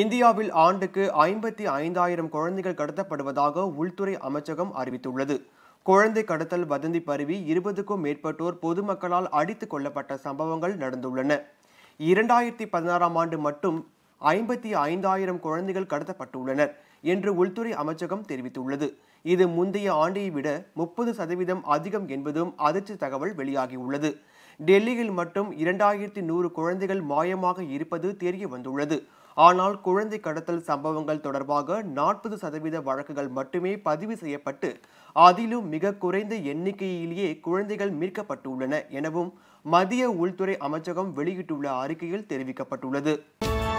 இந்தியாவில் ஆண்டுக்கு ஐம்பத்தி ஐந்தாயிரம் குழந்தைகள் கடத்தப்படுவதாக உள்துறை அமைச்சகம் அறிவித்துள்ளது குழந்தை கடத்தல் வதந்தி பருவி இருபதுக்கும் மேற்பட்டோர் பொதுமக்களால் அடித்துக் கொள்ளப்பட்ட சம்பவங்கள் நடந்துள்ளன இரண்டாயிரத்தி பதினாறாம் ஆண்டு மட்டும் ஐம்பத்தி ஐந்தாயிரம் குழந்தைகள் கடத்தப்பட்டுள்ளனர் என்று உள்துறை அமைச்சகம் தெரிவித்துள்ளது இது முந்தைய ஆண்டை விட முப்பது சதவீதம் அதிகம் என்பதும் அதிர்ச்சி தகவல் வெளியாகியுள்ளது டெல்லியில் மட்டும் இரண்டாயிரத்தி நூறு குழந்தைகள் மாயமாக இருப்பது தெரிய வந்துள்ளது ஆனால் குழந்தை கடத்தல் சம்பவங்கள் தொடர்பாக நாற்பது சதவீத வழக்குகள் மட்டுமே பதிவு செய்யப்பட்டு அதிலும் மிக குறைந்த எண்ணிக்கையிலேயே குழந்தைகள் மீட்கப்பட்டுள்ளன எனவும் மத்திய உள்துறை அமைச்சகம் வெளியிட்டுள்ள அறிக்கையில் தெரிவிக்கப்பட்டுள்ளது